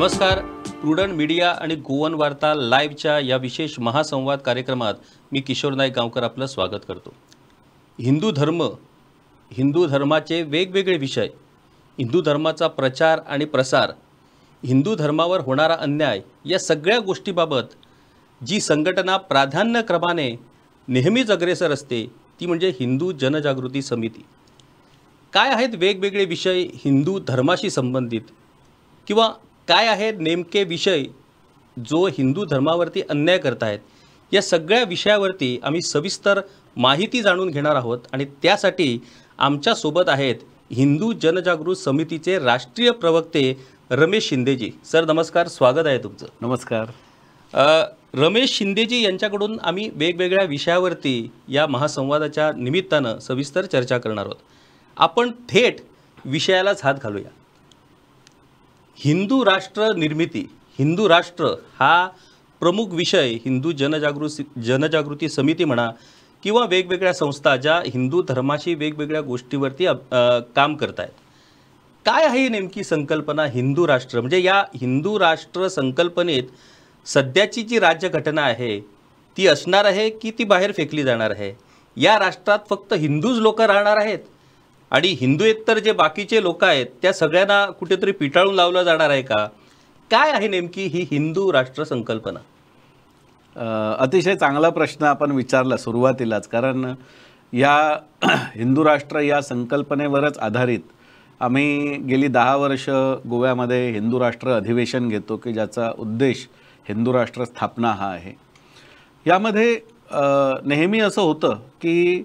नमस्कार prudent media आणि Goan वार्ता लाईव्हच्या या विशेष महासंवाद कार्यक्रमात मी किशोर नाईक गावकर आपलं स्वागत करतो हिंदू धर्म हिंदू धर्माचे वेगवेगळे विषय हिंदू धर्माचा प्रचार आणि प्रसार हिंदू धर्मावर होणारा अन्याय या सगळ्या गोष्टीबाबत जी संघटना प्राधान्यक्रमाने नेहमीच अग्रेसर असते ती म्हणजे हिंदू जनजागृती समिती काय आहेत वेगवेगळे विषय हिंदू धर्माशी संबंधित किंवा काय आहेत नेमके विषय जो हिंदू धर्मावरती अन्याय करत आहेत या सगळ्या विषयावरती आम्ही सविस्तर माहिती जाणून घेणार आहोत आणि त्यासाठी आमच्यासोबत आहेत हिंदू जनजागृत समितीचे राष्ट्रीय प्रवक्ते रमेश शिंदेजी सर नमस्कार स्वागत आहे तुमचं नमस्कार रमेश शिंदेजी यांच्याकडून आम्ही वेगवेगळ्या विषयावरती या महासंवादाच्या निमित्तानं सविस्तर चर्चा करणार आहोत आपण थेट विषयालाच हात घालूया हिंदू राष्ट्र निर्मिती हिंदू राष्ट्र हा प्रमुख विषय हिंदू जनजागृती जनजागृती समिती म्हणा किंवा वेगवेगळ्या संस्था ज्या हिंदू धर्माशी वेगवेगळ्या गोष्टीवरती काम करत आहेत काय आहे नेमकी संकल्पना हिंदू राष्ट्र म्हणजे या हिंदू राष्ट्र संकल्पनेत सध्याची जी राज्यघटना आहे ती असणार आहे की ती बाहेर फेकली जाणार आहे या राष्ट्रात फक्त हिंदूच लोक राहणार आहेत आणि हिंदुएत्तर जे बाकीचे लोक आहेत त्या सगळ्यांना कुठेतरी पिटाळून लावलं जाणार आहे का काय आहे नेमकी ही हिंदू राष्ट्र संकल्पना अतिशय चांगला प्रश्न आपण विचारला सुरुवातीलाच कारण या हिंदू राष्ट्र या संकल्पनेवरच आधारित आम्ही गेली दहा वर्ष गोव्यामध्ये हिंदू राष्ट्र अधिवेशन घेतो की ज्याचा उद्देश हिंदू राष्ट्र स्थापना हा आहे यामध्ये नेहमी असं होतं की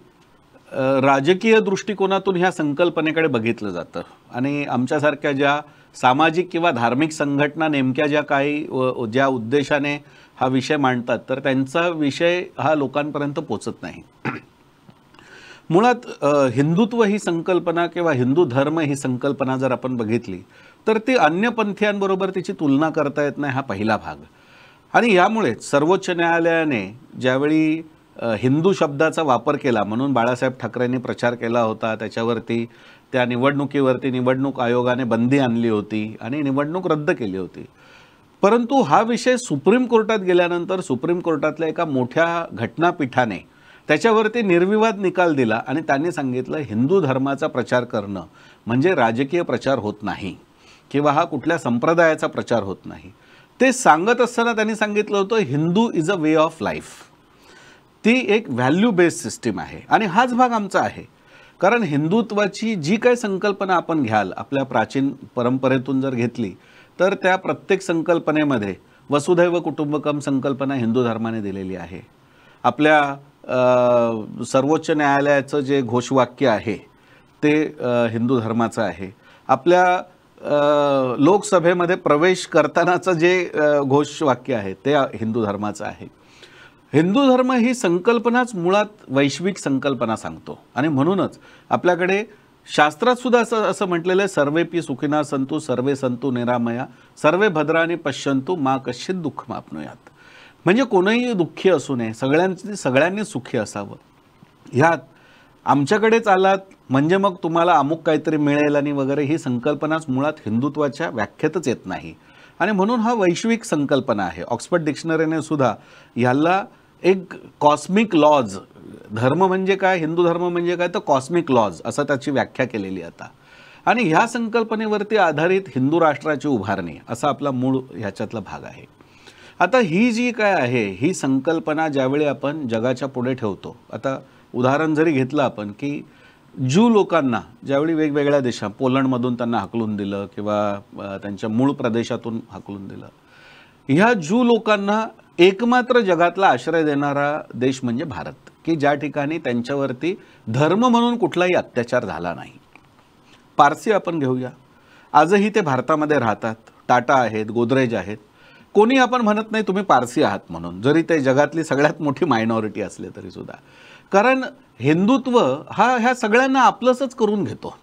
राजकीय दृष्टिकोनातून ह्या संकल्पनेकडे बघितलं जातं आणि आमच्यासारख्या ज्या सामाजिक किंवा धार्मिक संघटना नेमक्या ज्या काही ज्या उद्देशाने हा विषय मांडतात तर त्यांचा विषय हा लोकांपर्यंत पोचत नाही मुळात हिंदुत्व ही संकल्पना किंवा हिंदू धर्म ही संकल्पना जर आपण बघितली तर ती अन्य पंथीयांबरोबर तिची तुलना करता येत नाही हा पहिला भाग आणि यामुळेच सर्वोच्च न्यायालयाने ज्यावेळी हिंदू शब्दाचा वापर केला म्हणून बाळासाहेब ठाकरेंनी प्रचार केला होता त्याच्यावरती त्या निवडणुकीवरती निवडणूक आयोगाने बंदी आणली होती आणि निवडणूक रद्द केली होती परंतु हा विषय सुप्रीम कोर्टात गेल्यानंतर सुप्रीम कोर्टातल्या एका मोठ्या घटनापीठाने त्याच्यावरती निर्विवाद निकाल दिला आणि त्यांनी सांगितलं हिंदू धर्माचा प्रचार करणं म्हणजे राजकीय प्रचार होत नाही किंवा हा कुठल्या संप्रदायाचा प्रचार होत नाही ते सांगत असताना त्यांनी सांगितलं होतं Hindu is a way of life ती एक व्हॅल्यू बेस्ड सिस्टीम आहे आणि हाच भाग आमचा आहे कारण हिंदुत्वाची जी काही संकल्पना आपण घ्याल आपल्या प्राचीन परंपरेतून जर घेतली तर त्या प्रत्येक संकल्पनेमध्ये वसुधैव कुटुंबकम संकल्पना हिंदू धर्माने दिलेली आहे आपल्या सर्वोच्च न्यायालयाचं जे घोषवाक्य आहे ते हिंदू धर्माचं आहे आपल्या लोकसभेमध्ये प्रवेश करतानाचं जे घोषवाक्य आहे ते हिंदू धर्माचं आहे हिंदू धर्म ही संकल्पनाच मुळात वैश्विक संकल्पना सांगतो आणि म्हणूनच आपल्याकडे शास्त्रात सुद्धा असं असं म्हटलेलं आहे सर्वे पी सुखिना संतू सर्वे संतू निरामया सर्वे भद्राने पश्यंतू मा कश्चित दुःख मापनुयात म्हणजे कोणीही दुःखी असू नये सगळ्यांची सगळ्यांनी सुखी असावं ह्यात आमच्याकडेच आलात म्हणजे मग तुम्हाला अमुक काहीतरी मिळेल आणि वगैरे ही संकल्पनाच मुळात हिंदुत्वाच्या व्याख्यातच येत नाही आणि म्हणून हा वैश्विक संकल्पना आहे ऑक्सफर्ड डिक्शनरीने सुद्धा ह्याला एक कॉस्मिक लॉज धर्म म्हणजे काय हिंदू धर्म म्हणजे काय तर कॉस्मिक लॉज असं त्याची व्याख्या केलेली आता आणि ह्या संकल्पनेवरती आधारित हिंदू राष्ट्राची उभारणी असा आपला मूळ ह्याच्यातला भाग आहे आता ही जी काय आहे ही संकल्पना ज्यावेळी आपण जगाच्या पुढे ठेवतो आता उदाहरण जरी घेतलं आपण की ज्यू लोकांना ज्यावेळी वेगवेगळ्या देशा पोलंडमधून त्यांना हकलून दिलं किंवा त्यांच्या मूळ प्रदेशातून हकलून दिलं ह्या ज्यू लोकांना एकमात्र जगातला आश्रय देणारा देश म्हणजे भारत की ज्या ठिकाणी त्यांच्यावरती धर्म म्हणून कुठलाही अत्याचार झाला नाही पारसी आपण घेऊया आजही ते भारतामध्ये राहतात टाटा आहेत गोदरेज आहेत कोणी आपण म्हणत नाही तुम्ही पारसी आहात म्हणून जरी ते जगातली सगळ्यात मोठी मायनॉरिटी असले सुद्धा कारण हिंदुत्व हा ह्या सगळ्यांना आपलंसच करून घेतो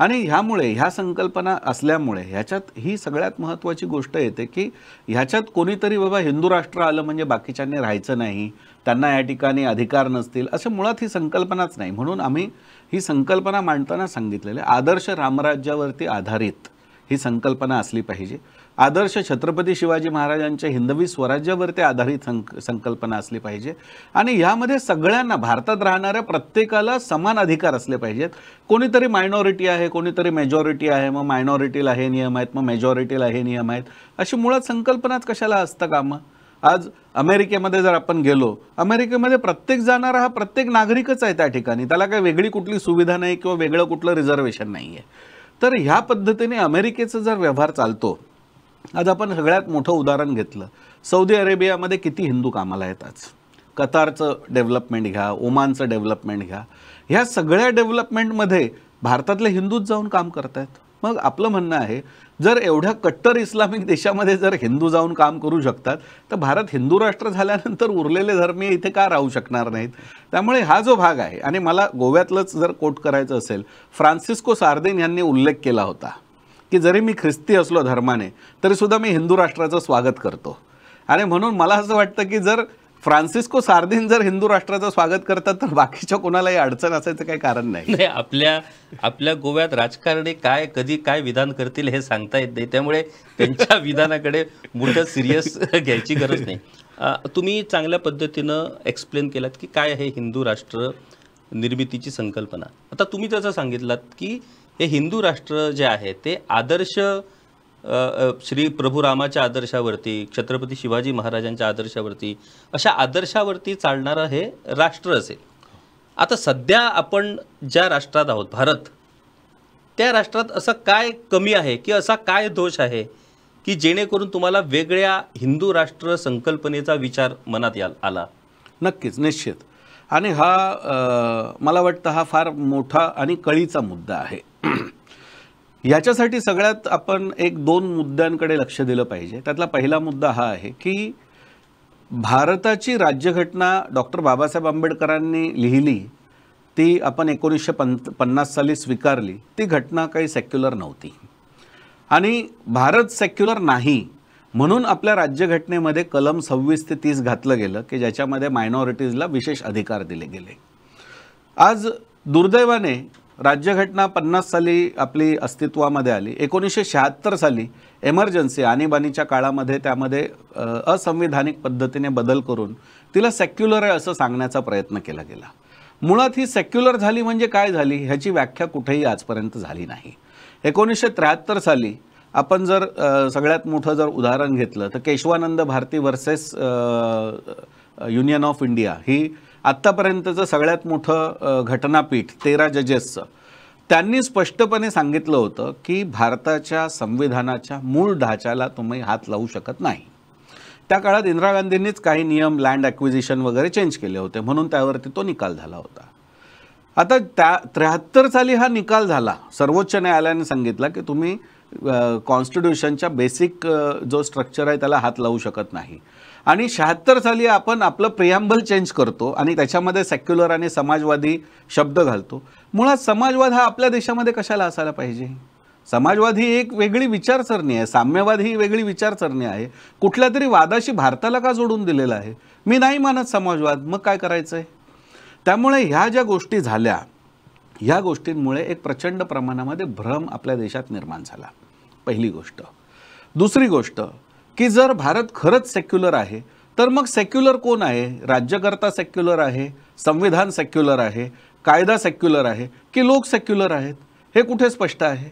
आणि ह्यामुळे ह्या संकल्पना असल्यामुळे ह्याच्यात ही सगळ्यात महत्त्वाची गोष्ट येते की ह्याच्यात कोणीतरी बाबा हिंदू राष्ट्र आलं म्हणजे बाकीच्यांनी राहायचं नाही त्यांना या ठिकाणी अधिकार नसतील असं मुळात ही संकल्पनाच नाही म्हणून आम्ही ही संकल्पना मांडताना सांगितलेले आदर्श रामराज्यावरती आधारित ही संकल्पना असली पाहिजे आदर्श छत्रपती शिवाजी महाराजांच्या हिंदवी स्वराज्यावरती आधारित संक संकल्पना असली पाहिजे आणि यामध्ये सगळ्यांना भारतात राहणाऱ्या प्रत्येकाला समान अधिकार असले पाहिजेत कोणीतरी मायनॉरिटी आहे कोणीतरी मेजॉरिटी आहे मग मायनॉरिटीला हे नियम आहेत मग मेजॉरिटीला हे नियम आहेत अशी मुळात संकल्पनाच कशाला असतं का मग आज अमेरिकेमध्ये जर आपण गेलो अमेरिकेमध्ये प्रत्येक जाणारा हा प्रत्येक नागरिकच आहे त्या ठिकाणी त्याला काही वेगळी कुठली सुविधा नाही किंवा वेगळं कुठलं रिझर्वेशन नाही आहे तर ह्या पद्धतीने अमेरिकेचा जर व्यवहार चालतो आज आपण सगळ्यात मोठं उदाहरण घेतलं सौदी अरेबियामध्ये किती हिंदू कामाला येतात कतारचं डेव्हलपमेंट घ्या ओमानचं डेव्हलपमेंट घ्या ह्या सगळ्या डेव्हलपमेंटमध्ये भारतातले हिंदूच जाऊन काम करतायत मग आपलं म्हणणं आहे जर एवढ्या कट्टर इस्लामिक देशामध्ये जर हिंदू जाऊन काम करू शकतात तर भारत हिंदू राष्ट्र झाल्यानंतर उरलेले धर्मीय इथे का राहू शकणार नाहीत त्यामुळे हा जो भाग आहे आणि मला गोव्यातलंच जर कोट करायचं असेल फ्रान्सिस्को सार्देन यांनी उल्लेख केला होता की जरी मी ख्रिस्ती असलो धर्माने तरीसुद्धा मी हिंदू राष्ट्राचं स्वागत करतो आणि म्हणून मला असं वाटतं की जर फ्रान्सिस्को सार्दिन जर हिंदू राष्ट्राचं स्वागत करतात तर बाकीच्या कोणालाही अडचण असायचं काही कारण नाही आपल्या आपल्या गोव्यात राजकारणी काय कधी काय विधान करतील हे सांगता येत नाही त्यामुळे त्यांच्या विधानाकडे मोठं सिरियस घ्यायची गरज नाही तुम्ही चांगल्या पद्धतीनं एक्सप्लेन केलात की काय आहे हिंदू राष्ट्र निर्मितीची संकल्पना आता तुम्ही तसं सांगितलात की हे हिंदू राष्ट्र जे आहे ते आदर्श श्री प्रभू रामाच्या आदर्शावरती छत्रपती शिवाजी महाराजांच्या आदर्शावरती अशा आदर्शावरती चालणारं हे राष्ट्र असेल आता सध्या आपण ज्या राष्ट्रात आहोत भारत त्या राष्ट्रात असं काय कमी आहे की असा काय दोष आहे की जेणेकरून तुम्हाला वेगळ्या हिंदू राष्ट्र संकल्पनेचा विचार मनात या आला नक्कीच निश्चित आणि हा मला वाटतं हा फार मोठा आणि कळीचा मुद्दा आहे याच्यासाठी सगळ्यात आपण एक दोन मुद्द्यांकडे लक्ष दिलं पाहिजे त्यातला पहिला मुद्दा हा आहे की भारताची राज्यघटना डॉक्टर बाबासाहेब आंबेडकरांनी लिहिली ती आपण एकोणीसशे पन पन्नास साली स्वीकारली ती घटना काही सेक्युलर नव्हती आणि भारत सेक्युलर नाही म्हणून आपल्या राज्यघटनेमध्ये कलम सव्वीस ते तीस घातलं गेलं की ज्याच्यामध्ये मायनॉरिटीजला विशेष अधिकार दिले गेले आज दुर्दैवाने राज्यघटना पन्नास साली आपली अस्तित्वामध्ये आली एकोणीसशे शहात्तर साली एमर्जन्सी आणीबाणीच्या काळामध्ये त्यामध्ये असंविधानिक पद्धतीने बदल करून तिला सेक्युलर आहे असं सांगण्याचा प्रयत्न केला गेला मुळात ही सेक्युलर झाली म्हणजे काय झाली ह्याची व्याख्या कुठेही आजपर्यंत झाली नाही एकोणीसशे त्र्याहत्तर साली आपण जर सगळ्यात मोठं जर उदाहरण घेतलं तर Keshavananda Bharati versus Union of India ही आत्तापर्यंतचं सगळ्यात मोठं घटनापीठ तेरा जजेसचं त्यांनी स्पष्टपणे सांगितलं होतं की भारताच्या संविधानाच्या मूळ ढाच्याला तुम्ही हात लावू शकत नाही त्या काळात इंदिरा गांधींनीच काही नियम लँड ॲक्विजिशन वगैरे चेंज केले होते म्हणून त्यावरती तो निकाल झाला होता आता त्या त्र्याहत्तर साली हा निकाल झाला सर्वोच्च न्यायालयाने सांगितला की तुम्ही कॉन्स्टिट्युशनच्या बेसिक जो स्ट्रक्चर आहे त्याला हात लावू शकत नाही आणि शहात्तर साली आपण आपलं प्रियांबल चेंज करतो आणि त्याच्यामध्ये सेक्युलर आणि समाजवादी शब्द घालतो मुळात समाजवाद हा आपल्या देशामध्ये कशाला असायला पाहिजे समाजवाद ही एक वेगळी विचारसरणी आहे साम्यवाद ही वेगळी विचारसरणी आहे कुठल्या तरी वादाशी भारताला का जोडून दिलेलं आहे मी नाही मानत समाजवाद मग काय करायचं आहे त्यामुळे ह्या ज्या गोष्टी झाल्या ह्या गोष्टींमुळे एक प्रचंड प्रमाणामध्ये भ्रम आपल्या देशात निर्माण झाला पहिली गोष्ट दुसरी गोष्ट की जर भारत खरंच सेक्युलर आहे तर मग सेक्युलर कोण आहे राज्यकर्ता सेक्युलर आहे संविधान सेक्युलर आहे कायदा सेक्युलर आहे की लोक सेक्युलर आहेत हे कुठे स्पष्ट आहे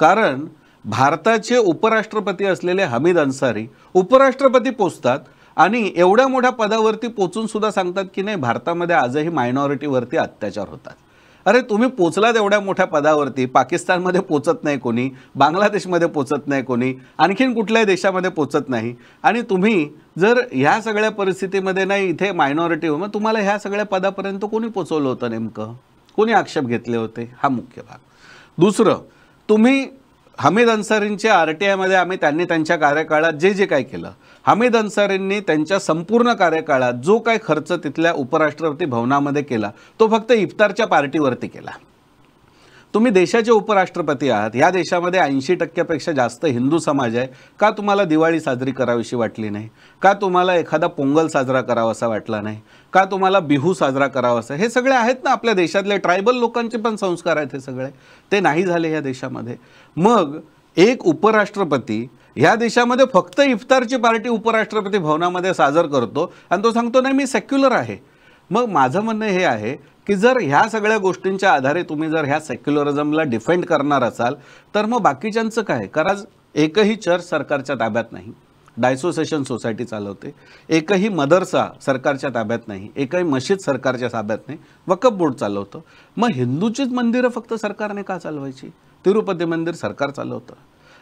कारण भारताचे उपराष्ट्रपती असलेले हमीद अन्सारी उपराष्ट्रपती पोचतात आणि एवढ्या मोठ्या पदावरती पोचून सुद्धा सांगतात की नाही भारतामध्ये आजही मायनॉरिटीवरती अत्याचार होतात अरे तुम्ही पोचलात एवढ्या मोठ्या पदावरती पाकिस्तानमध्ये पोचत नाही कोणी बांगलादेशमध्ये पोचत नाही कोणी आणखीन कुठल्याही देशामध्ये पोचत नाही आणि तुम्ही जर ह्या सगळ्या परिस्थितीमध्ये नाही इथे मायनॉरिटी हो मग तुम्हाला ह्या सगळ्या पदापर्यंत कोणी पोचवलं होतं नेमकं कोणी आक्षेप घेतले होते हा मुख्य भाग दुसरं तुम्ही हमीद अन्सारींच्या आर टी आयमध्ये आम्ही त्यांनी त्यांच्या कार्यकाळात जे जे काय केलं हमीद अन्सारींनी त्यांच्या संपूर्ण कार्यकाळात जो काय खर्च तिथल्या उपराष्ट्रपती भवनामध्ये केला तो फक्त इफ्तारच्या पार्टीवरती केला तुम्ही देशाचे उपराष्ट्रपती आहात या देशामध्ये ऐंशी टक्क्यापेक्षा जास्त हिंदू समाज आहे का तुम्हाला दिवाळी साजरी करावीशी वाटली नाही का तुम्हाला एखादा पोंगल साजरा करावासा वाटला नाही का तुम्हाला बिहू साजरा करावासा हे सगळे आहेत ना आपल्या देशातले ट्रायबल लोकांचे पण संस्कार आहेत हे सगळे ते नाही झाले या देशामध्ये मग एक उपराष्ट्रपती ह्या देशामध्ये फक्त इफ्तारची पार्टी उपराष्ट्रपती भवनामध्ये साजर करतो आणि तो सांगतो नाही मी सेक्युलर आहे मग माझं म्हणणं हे आहे की जर ह्या सगळ्या गोष्टींच्या आधारे तुम्ही जर ह्या सेक्युलरिझमला डिफेंड करणार असाल तर मग बाकीच्यांचं काय कारण एकही चर्च सरकारच्या ताब्यात नाही डायसोसिएशन सोसायटी चालवते एकही मदरसा सरकारच्या ताब्यात नाही एकही मशीद सरकारच्या ताब्यात नाही वकफ बोर्ड चालवतं मग हिंदूचीच मंदिरं फक्त सरकारने का चालवायची तिरुपती मंदिर सरकार चालवतं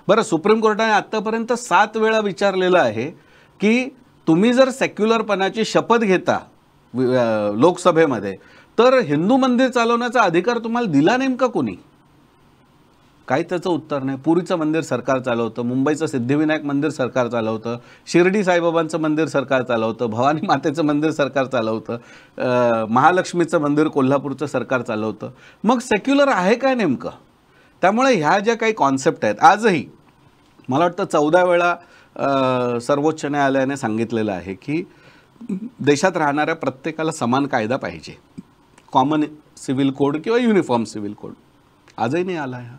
बरं सुप्रीम कोर्टाने आत्तापर्यंत सात वेळा विचारलेलं आहे की तुम्ही जर सेक्युलरपणाची शपथ घेता लोकसभेमध्ये तर हिंदू मंदिर चालवण्याचा अधिकार तुम्हाला दिला नेमका कोणी काही त्याचं उत्तर नाही पुरीचं मंदिर सरकार चालवतं मुंबईचं सिद्धिविनायक मंदिर सरकार चालवतं शिर्डी साईबाबांचं मंदिर सरकार चालवतं भवानी मातेचं मंदिर सरकार चालवतं महालक्ष्मीचं मंदिर कोल्हापूरचं सरकार चालवतं मग सेक्युलर आहे काय नेमकं त्यामुळे ह्या ज्या काही कॉन्सेप्ट आहेत आजही मला वाटतं चौदा वेळा सर्वोच्च न्यायालयाने सांगितलेलं आहे की देशात राहणाऱ्या प्रत्येकाला समान कायदा पाहिजे कॉमन सिव्हिल कोड किंवा युनिफॉर्म सिव्हिल कोड आजही नाही आला ह्या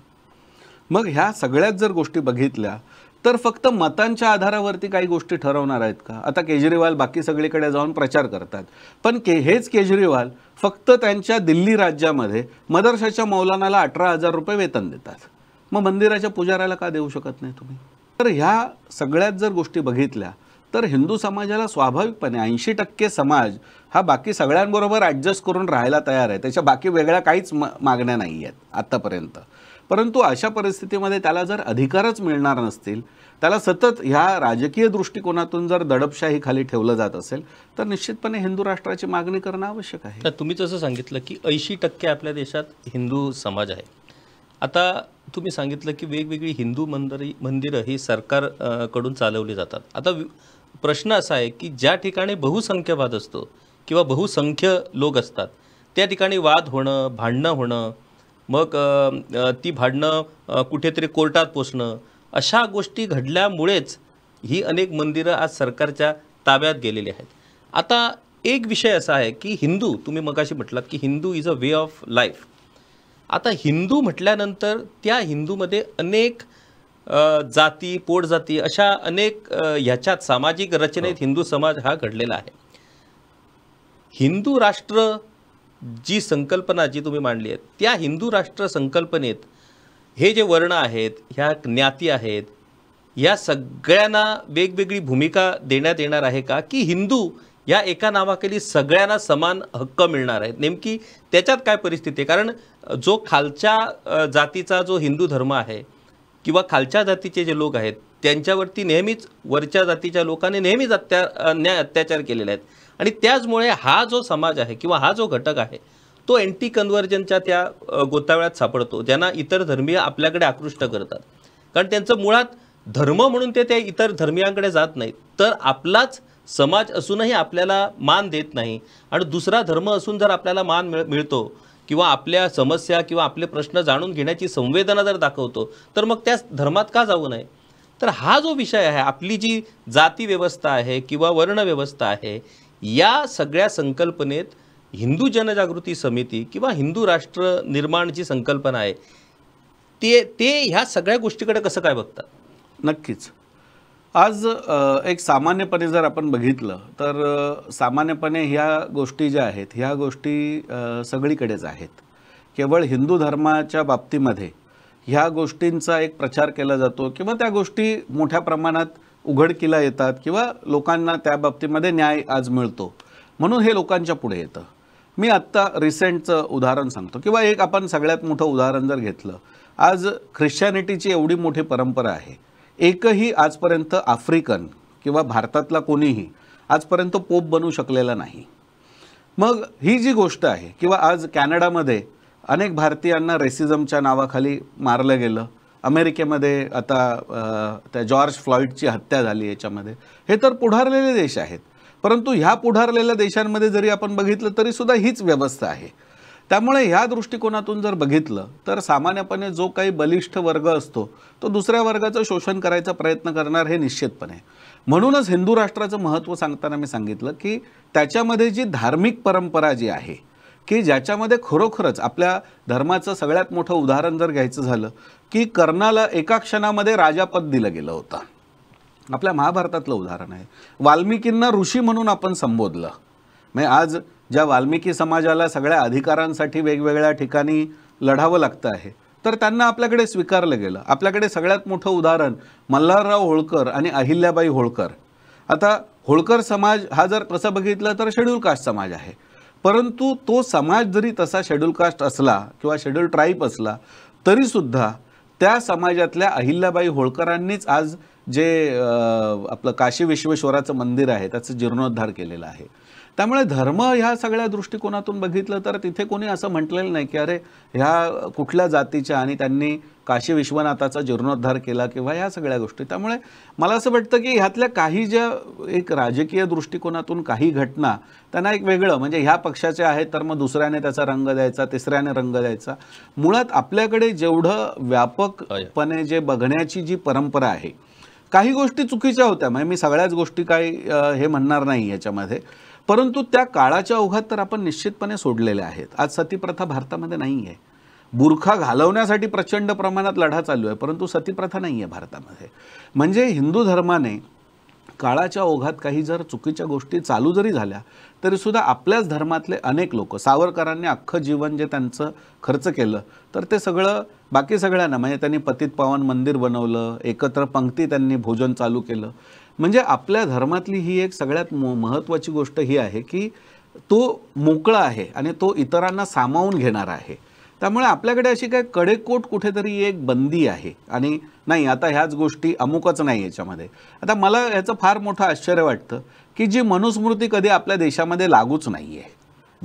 मग ह्या सगळ्याच जर गोष्टी बघितल्या तर फक्त मतांच्या आधारावरती काही गोष्टी ठरवणार आहेत का आता केजरीवाल बाकी सगळीकडे जाऊन प्रचार करतात पण के हेच केजरीवाल फक्त त्यांच्या दिल्ली राज्यामध्ये मदरशाच्या मौलानाला अठरा हजार रुपये वेतन देतात मग मंदिराच्या पुजाऱ्याला का देऊ शकत नाही तुम्ही तर ह्या सगळ्यात जर गोष्टी बघितल्या तर हिंदू समाजाला स्वाभाविकपणे ऐंशी टक्के समाज हा बाकी सगळ्यांबरोबर ॲडजस्ट करून राहायला तयार आहे त्याच्या बाकी वेगळ्या काहीच मागण्या नाही आहेत आत्तापर्यंत परंतु अशा परिस्थितीमध्ये त्याला जर अधिकारच मिळणार नसतील त्याला सतत ह्या राजकीय दृष्टिकोनातून जर दडपशाही खाली ठेवलं जात असेल तर निश्चितपणे हिंदू राष्ट्राची मागणी करणं आवश्यक आहे तुम्ही जसं सांगितलं की ऐंशी टक्के आपल्या देशात हिंदू समाज आहे आता तुम्ही सांगितलं की वेगवेगळी हिंदू मंदिर मंदिरं ही सरकारकडून चालवली जातात आता प्रश्न असा आहे की ज्या ठिकाणी बहुसंख्यवाद असतो किंवा बहुसंख्य लोक असतात त्या ठिकाणी वाद होणं भांडणं होणं मग ती भांडणं कुठेतरी कोर्टात पोचणं अशा गोष्टी घडल्यामुळेच ही अनेक मंदिरं आज सरकारच्या ताब्यात गेलेली आहेत आता एक विषय असा आहे की हिंदू तुम्ही मगाशी म्हटलात की Hindu is a way of life आता हिंदू म्हटल्यानंतर त्या हिंदूमध्ये अनेक जाती पोटजाती अशा अनेक ह्याच्यात सामाजिक रचनेत हो. हिंदू समाज हा घडलेला आहे हिंदू राष्ट्र जी संकल्पना जी तुम्ही मांडली आहे त्या हिंदू राष्ट्र संकल्पनेत हे जे वर्ण आहेत ह्या ज्ञाती आहेत या सगळ्यांना वेगवेगळी भूमिका देण्यात येणार आहे का की हिंदू या एका नावाखाली सगळ्यांना समान हक्क मिळणार आहेत नेमकी त्याच्यात काय परिस्थिती आहे कारण जो खालच्या जातीचा जो हिंदू धर्म आहे किंवा खालच्या जातीचे जे लोक आहेत त्यांच्यावरती नेहमीच वरच्या जातीच्या लोकांनी नेहमीच अत्या न्याय अत्याचार केलेले आहेत आणि त्याचमुळे हा जो समाज आहे किंवा हा जो घटक आहे तो अँटी कन्व्हर्जनच्या त्या गोतावळ्यात सापडतो ज्यांना इतर धर्मीय आपल्याकडे आकृष्ट करतात कारण त्यांचं मुळात धर्म म्हणून ते त्या इतर धर्मियांकडे जात नाहीत तर आपलाच समाज असूनही आपल्याला मान देत नाही आणि दुसरा धर्म असून जर आपल्याला मान मिळ मिळतो किंवा आपल्या समस्या किंवा आपले प्रश्न जाणून घेण्याची संवेदना जर दाखवतो तर मग त्या धर्मात का जाऊ नये तर हा जो विषय आहे आपली जी जाती व्यवस्था आहे किंवा वर्णव्यवस्था आहे या सगळ्या संकल्पनेत हिंदू जनजागृती समिती किंवा हिंदू राष्ट्र निर्माण जी संकल्पना आहे ते ते ह्या सगळ्या गोष्टीकडे कसं काय बघतात नक्कीच आज एक सामान्यपणे जर आपण बघितलं तर सामान्यपणे ह्या गोष्टी ज्या आहेत ह्या गोष्टी सगळीकडेच आहेत केवळ हिंदू धर्माच्या बाबतीमध्ये ह्या गोष्टींचा एक प्रचार केला जातो किंवा त्या गोष्टी मोठ्या प्रमाणात उघडकीला येतात किंवा लोकांना त्या बाबतीमध्ये न्याय आज मिळतो म्हणून हे लोकांच्या पुढे येतं मी आत्ता रिसेंटचं उदाहरण सांगतो किंवा एक आपण सगळ्यात मोठं उदाहरण जर घेतलं आज ख्रिश्चॅनिटीची एवढी मोठी परंपरा आहे एकही आजपर्यंत आफ्रिकन किंवा भारतातला कोणीही आजपर्यंत पोप बनू शकलेला नाही मग ही जी गोष्ट आहे किंवा आज कॅनडामध्ये अनेक भारतीयांना रेसिझमच्या नावाखाली मारलं गेलं अमेरिकेमध्ये आता त्या जॉर्ज फ्लॉईडची हत्या झाली याच्यामध्ये हे तर पुढारलेले देश आहेत परंतु ह्या पुढारलेल्या देशांमध्ये जरी आपण बघितलं तरीसुद्धा हीच व्यवस्था आहे त्यामुळे ह्या दृष्टिकोनातून जर बघितलं तर सामान्यपणे जो काही बलिष्ठ वर्ग असतो तो दुसऱ्या वर्गाचं शोषण करायचा प्रयत्न करणार हे निश्चितपणे म्हणूनच हिंदू राष्ट्राचं महत्त्व सांगताना मी सांगितलं की त्याच्यामध्ये जी धार्मिक परंपरा जी आहे की ज्याच्यामध्ये खरोखरच आपल्या धर्माचं सगळ्यात मोठं उदाहरण जर घ्यायचं झालं की कर्णाला एका क्षणामध्ये राजापद दिलं गेलं होतं आपल्या महाभारतातलं उदाहरण आहे वाल्मिकींना ऋषी म्हणून आपण संबोधलं म्हणजे आज ज्या वाल्मिकी समाजाला सगळ्या अधिकारांसाठी वेगवेगळ्या ठिकाणी लढावं लागतं आहे तर त्यांना आपल्याकडे स्वीकारलं गेलं आपल्याकडे सगळ्यात मोठं उदाहरण मल्हारराव होळकर आणि अहिल्याबाई होळकर आता होळकर समाज हा जर तसं बघितलं तर शेड्यूल कास्ट समाज आहे परंतु तो समाज जरी तसा शेड्यूल कास्ट असला किंवा शेड्यूल ट्राईप असला तरीसुद्धा त्या समाजातल्या अहिल्याबाई होळकरांनीच आज जे आपलं काशी विश्वेश्वराचं मंदिर आहे त्याचं जीर्णोद्धार केलेलं आहे त्यामुळे धर्म ह्या सगळ्या दृष्टिकोनातून बघितलं तर तिथे कोणी असं म्हटलेलं नाही की अरे ह्या कुठल्या जातीच्या आणि त्यांनी काशी विश्वनाथाचा जीर्णोद्धार केला किंवा ह्या सगळ्या गोष्टी त्यामुळे मला असं वाटतं की ह्यातल्या काही ज्या एक राजकीय दृष्टिकोनातून काही घटना त्यांना एक वेगळं म्हणजे ह्या पक्षाचे आहेत तर मग दुसऱ्याने त्याचा रंग द्यायचा तिसऱ्याने रंग द्यायचा मुळात आपल्याकडे जेवढं व्यापकपणे जे बघण्याची जी परंपरा आहे काही गोष्टी चुकीच्या होत्या म्हणजे मी सगळ्याच गोष्टी काही हे म्हणणार नाही याच्यामध्ये परंतु त्या काळाच्या ओघात तर आपण निश्चितपणे सोडलेल्या आहेत आज सतीप्रथा भारतामध्ये नाही आहे बुरखा घालवण्यासाठी प्रचंड प्रमाणात लढा चालू आहे परंतु सतीप्रथा नाही आहे भारतामध्ये म्हणजे हिंदू धर्माने काळाच्या ओघात काही जर चुकीच्या गोष्टी चालू जरी झाल्या तरीसुद्धा आपल्याच धर्मातले अनेक लोक सावरकरांनी अख्खं जीवन जे त्यांचं खर्च केलं तर ते सगळं बाकी सगळ्यांना म्हणजे त्यांनी पतित पावन मंदिर बनवलं एकत्र पंक्ती त्यांनी भोजन चालू केलं म्हणजे आपल्या धर्मातली ही एक सगळ्यात म महत्त्वाची गोष्ट ही आहे की तो मोकळा आहे आणि तो इतरांना सामावून घेणारा आहे त्यामुळे आपल्याकडे अशी काय कडेकोट कुठेतरी एक बंदी आहे आणि नाही आता ह्याच गोष्टी अमुकच नाही याच्यामध्ये आता मला याचं फार मोठं आश्चर्य वाटतं की जी मनुस्मृती कधी आपल्या देशामध्ये लागूच नाही आहे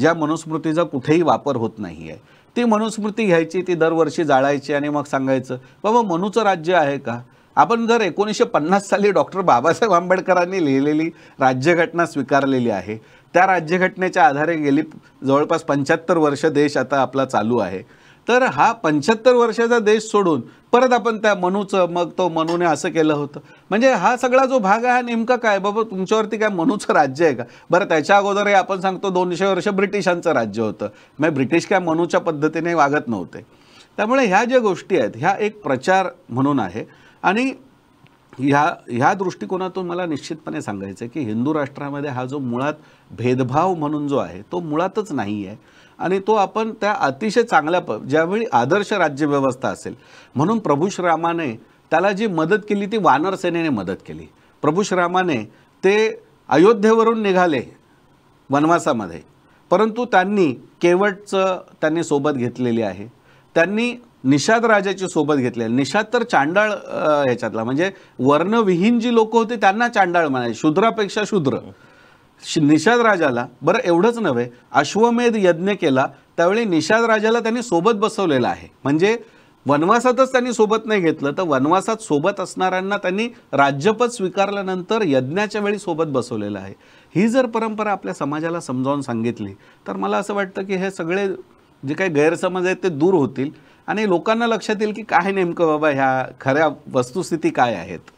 ज्या मनुस्मृतीचा कुठेही वापर होत नाही आहे ती मनुस्मृती घ्यायची ती दरवर्षी जाळायची आणि मग सांगायचं बाबा मनुचं राज्य आहे का आपण जर एकोणीसशे पन्नास साली डॉक्टर बाबासाहेब आंबेडकरांनी लिहिलेली राज्यघटना स्वीकारलेली आहे त्या राज्यघटनेच्या आधारे गेली जवळपास पंच्याहत्तर वर्ष देश आता आपला चालू आहे तर हा पंच्याहत्तर वर्षाचा देश सोडून परत आपण त्या मनूचं मग तो मनूने असं केलं होतं म्हणजे हा सगळा जो भाग आहे हा नेमका काय बाबा तुमच्यावरती काय मनूचं राज्य आहे का बरं त्याच्या अगोदरही आपण सांगतो दोनशे वर्ष ब्रिटिशांचं राज्य होतं मग ब्रिटिश काय मनूच्या पद्धतीने वागत नव्हते त्यामुळे ह्या ज्या गोष्टी आहेत ह्या एक प्रचार म्हणून आहे आणि ह्या ह्या दृष्टिकोनातून मला निश्चितपणे सांगायचं आहे की हिंदू राष्ट्रामध्ये हा जो मुळात भेदभाव म्हणून जो आहे तो मुळातच नाही आहे आणि तो आपण त्या अतिशय चांगल्या प ज्यावेळी आदर्श राज्यव्यवस्था असेल म्हणून प्रभू श्रीरामाने त्याला जी मदत केली ती वानरसेनेने मदत केली प्रभू श्रीरामाने ते अयोध्येवरून निघाले वनवासामध्ये परंतु त्यांनी केवटचं त्यांनी सोबत घेतलेली आहे त्यांनी निषाद राजाची सोबत घेतले निषाद तर चांडाळ ह्याच्यातला म्हणजे वर्णविहीन जी लोक होती त्यांना चांडाळ म्हणायचे शुद्रापेक्षा शूद्र निषाद राजाला बरं एवढंच नव्हे अश्वमेध यज्ञ केला त्यावेळी निषाद राजाला त्यांनी सोबत बसवलेलं आहे म्हणजे वनवासातच त्यांनी सोबत नाही घेतलं तर वनवासात सोबत असणाऱ्यांना त्यांनी राज्यपद स्वीकारल्यानंतर यज्ञाच्या वेळी सोबत बसवलेलं आहे ही जर परंपरा आपल्या समाजाला समजावून सांगितली तर मला असं वाटतं की हे सगळे जे काही गैरसमज आहेत ते दूर होतील आणि लोकांना लक्षात येईल की काय नेमकं बाबा ह्या खऱ्या वस्तुस्थिती काय आहेत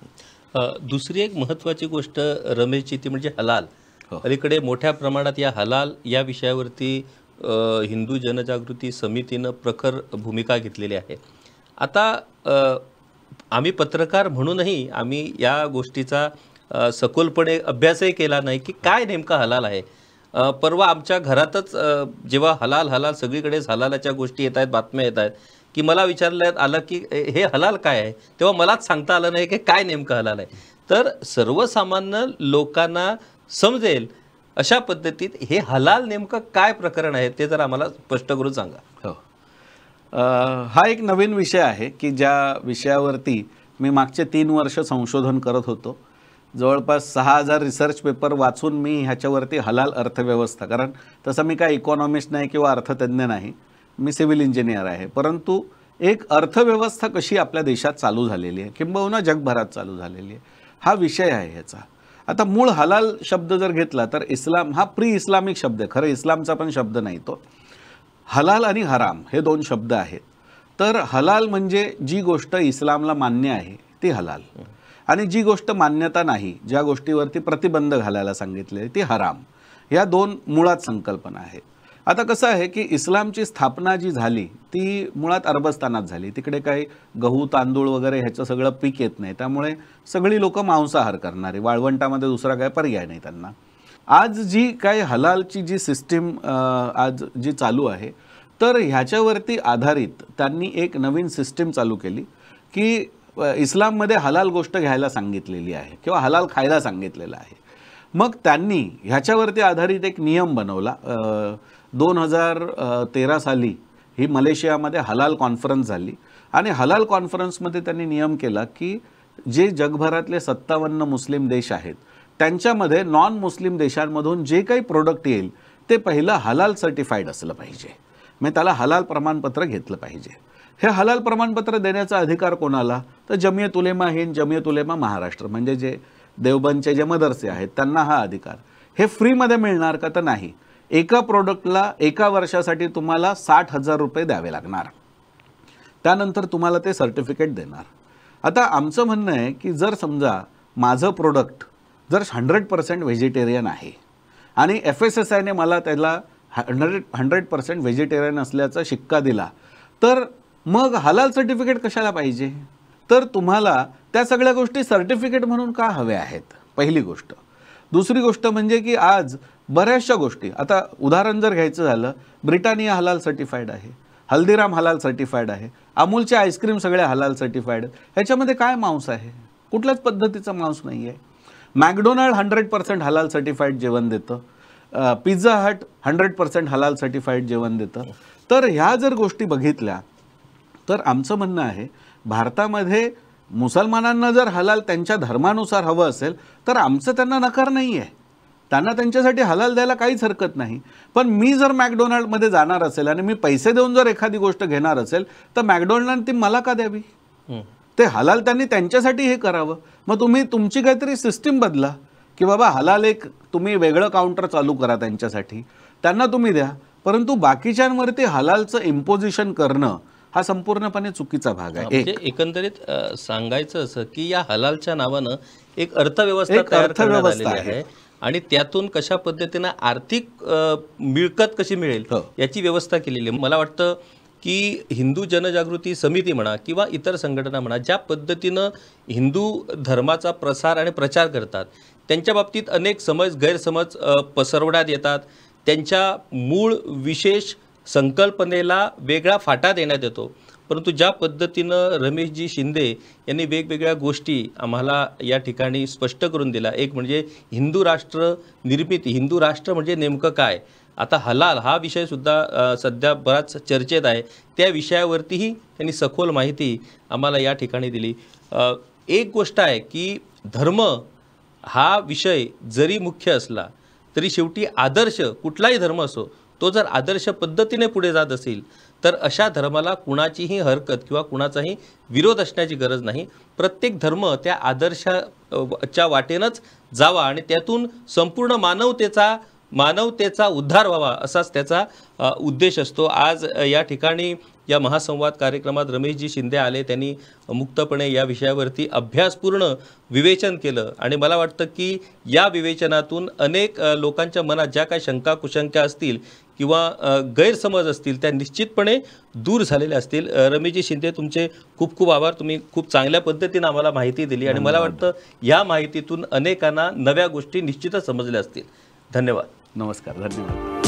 दुसरी एक महत्त्वाची गोष्ट रमेशची ती म्हणजे हलाल हो. अलीकडे मोठ्या प्रमाणात या हलाल या विषयावरती हिंदू जनजागृती समितीनं प्रखर भूमिका घेतलेली आहे आता आम्ही पत्रकार म्हणूनही आम्ही या गोष्टीचा सखोलपणे अभ्यासही केला नाही की काय नेमका हलाल आहे परवा आमच्या घरातच जेव्हा हलाल हलाल सगळीकडेच हलालाच्या गोष्टी येत आहेत बातम्या येत आहेत की मला विचारण्यात आलं की हे हलाल काय आहे तेव्हा मलाच सांगता आलं नाही की काय नेमकं हलाल आहे तर सर्वसामान्य लोकांना समजेल अशा पद्धतीत हे हलाल नेमकं काय प्रकरण आहे ते जर आम्हाला स्पष्ट करून सांगा हो हा एक नवीन विषय आहे की ज्या विषयावरती मी मागचे तीन वर्ष संशोधन करत होतो जवळपास सहा हजार रिसर्च पेपर वाचून मी ह्याच्यावरती हलाल अर्थव्यवस्था कारण तसं मी काय इकॉनॉमिस्ट नाही किंवा अर्थतज्ञ नाही मी सिव्हिल इंजिनियर आहे परंतु एक अर्थव्यवस्था कशी आपल्या देशात चालू झालेली आहे किंबहुना जगभरात चालू झालेली आहे हा विषय आहे ह्याचा आता मूळ हलाल शब्द जर घेतला तर इस्लाम हा प्री इस्लामिक शब्द आहे खरं इस्लामचा पण शब्द नाही तो हलाल आणि हराम हे दोन शब्द आहेत तर हलाल म्हणजे जी गोष्ट इस्लामला मान्य आहे ती हलाल आणि जी गोष्ट मान्यता नाही ज्या गोष्टीवरती प्रतिबंध घालायला सांगितले ती हराम या दोन मुळात संकल्पना आहेत आता कसं आहे की इस्लामची स्थापना जी झाली ती मुळात अरबस्तानात झाली तिकडे काही गहू तांदूळ वगैरे ह्याचं सगळं पीक येत नाही त्यामुळे सगळी लोकं मांसाहार करणारे वाळवंटामध्ये दुसरा काय पर्याय नाही त्यांना आज जी काय हलालची जी सिस्टीम आज जी चालू आहे तर ह्याच्यावरती आधारित त्यांनी एक नवीन सिस्टीम चालू केली की इस्लाममध्ये हलाल गोष्ट घ्यायला सांगितलेली आहे किंवा हलाल खायला सांगितलेलं आहे मग त्यांनी ह्याच्यावरती आधारित एक नियम बनवला दोन हजार तेरा साली ही मलेशियामध्ये हलाल कॉन्फरन्स झाली आणि हलाल कॉन्फरन्समध्ये त्यांनी नियम केला की जे जगभरातले सत्तावन्न मुस्लिम देश आहेत त्यांच्यामध्ये नॉन मुस्लिम देशांमधून जे काही प्रोडक्ट येईल ते पहिलं हलाल सर्टिफाईड असलं पाहिजे मी म्हणजे त्याला हलाल प्रमाणपत्र घेतलं पाहिजे हे हलाल प्रमाणपत्र देण्याचा अधिकार कोणाला तर जमियत उलेमा हिंद जमियत उलेमा महाराष्ट्र म्हणजे जे देवबंदचे जे मदरसे आहेत त्यांना हा अधिकार हे फ्रीमध्ये मिळणार का तर नाही एका प्रोडक्टला एका वर्षासाठी तुम्हाला साठ हजार रुपये द्यावे लागणार त्यानंतर तुम्हाला ते सर्टिफिकेट देणार आता आमचं म्हणणं आहे की जर समजा माझं प्रोडक्ट जर हंड्रेड पर्सेंट व्हेजिटेरियन आहे आणि एफ एस एस आयने मला त्याला हंड्रेड हंड्रेड पर्सेंट व्हेजिटेरियन असल्याचा शिक्का दिला तर मग हलाल सर्टिफिकेट कशाला पाहिजे तर तुम्हाला त्या सगळ्या गोष्टी सर्टिफिकेट म्हणून का हव्या आहेत पहिली गोष्ट दुसरी गोष्ट म्हणजे की आज बऱ्याचशा गोष्टी आता उदाहरण जर घ्यायचं झालं ब्रिटानिया हलाल सर्टिफाईड आहे हल्दीराम हलाल सर्टिफाईड आहे अमूलच्या आईस्क्रीम सगळ्या हलाल सर्टिफाईड ह्याच्यामध्ये काय मांस आहे कुठल्याच पद्धतीचा मांस नाही आहे मॅकडोनाल्ड हंड्रेड पर्सेंट हलाल सर्टिफाईड जेवण देतं पिझ्झा हट हंड्रेड पर्सेंट हलाल सर्टिफाईड जेवण देतं तर ह्या जर गोष्टी बघितल्या तर आमचं म्हणणं आहे भारतामध्ये मुसलमानांना जर हलाल त्यांच्या धर्मानुसार हवं असेल तर आमचं त्यांना नकार नाही आहे त्यांना त्यांच्यासाठी हलाल द्यायला काहीच हरकत नाही पण मी जर मॅकडोनाल्डमध्ये जाणार असेल आणि मी पैसे देऊन जर एखादी गोष्ट घेणार असेल तर मॅकडोनाल्ड ती मला का द्यावी ते हलाल त्यांनी त्यांच्यासाठी हे करावं मग तुम्ही तुमची काहीतरी सिस्टीम बदला की बाबा हलाल एक तुम्ही वेगळं काउंटर चालू करा त्यांच्यासाठी त्यांना तुम्ही द्या परंतु बाकीच्यांवरती हलालचं इम्पोजिशन करणं हा संपूर्णपणे चुकीचा भाग आहे म्हणजे एकंदरीत सांगायचं असं की या हलालच्या नावानं एक अर्थव्यवस्था अर्थव्यवस्था आहे आणि त्यातून कशा पद्धतीनं आर्थिक मिळकत कशी मिळेल हो. याची व्यवस्था केलेली आहे मला वाटतं की हिंदू जनजागृती समिती म्हणा किंवा इतर संघटना म्हणा ज्या पद्धतीनं हिंदू धर्माचा प्रसार आणि प्रचार करतात त्यांच्या बाबतीत अनेक समज गैरसमज पसरवण्यात येतात त्यांच्या मूळ विशेष संकल्पनेला वेगळा फाटा देण्यात येतो परंतु ज्या पद्धतीनं रमेशजी शिंदे यांनी वेगवेगळ्या गोष्टी आम्हाला या ठिकाणी स्पष्ट करून दिला एक म्हणजे हिंदू राष्ट्र निर्मिती हिंदू राष्ट्र म्हणजे नेमकं काय आता हलाल हा विषयसुद्धा सध्या बराच चर्चेत आहे त्या विषयावरतीही त्यांनी सखोल माहिती आम्हाला या ठिकाणी दिली एक गोष्ट आहे की धर्म हा विषय जरी मुख्य असला तरी शेवटी आदर्श कुठलाही धर्म असो तो जर आदर्श पद्धतीने पुढे जात असेल तर अशा धर्माला कुणाचीही हरकत किंवा कुणाचाही विरोध असण्याची गरज नाही प्रत्येक धर्म त्या आदर्शाच्या वाटेनच जावा आणि त्यातून संपूर्ण मानवतेचा मानवतेचा उद्धार व्हावा असाच त्याचा उद्देश असतो आज या ठिकाणी या महासंवाद कार्यक्रमात रमेशजी शिंदे आले त्यांनी मुक्तपणे या विषयावरती अभ्यासपूर्ण विवेचन केलं आणि मला वाटतं की या विवेचनातून अनेक लोकांच्या मनात ज्या काही शंका कुशंका असतील किंवा गैरसमज असतील त्या निश्चितपणे दूर झालेल्या असतील रमेशजी शिंदे तुमचे खूप खूप आभार तुम्ही खूप चांगल्या पद्धतीनं आम्हाला माहिती दिली आणि मला वाटतं या माहितीतून अनेकांना नव्या गोष्टी निश्चितच समजल्या असतील धन्यवाद नमस्कार धन्यवाद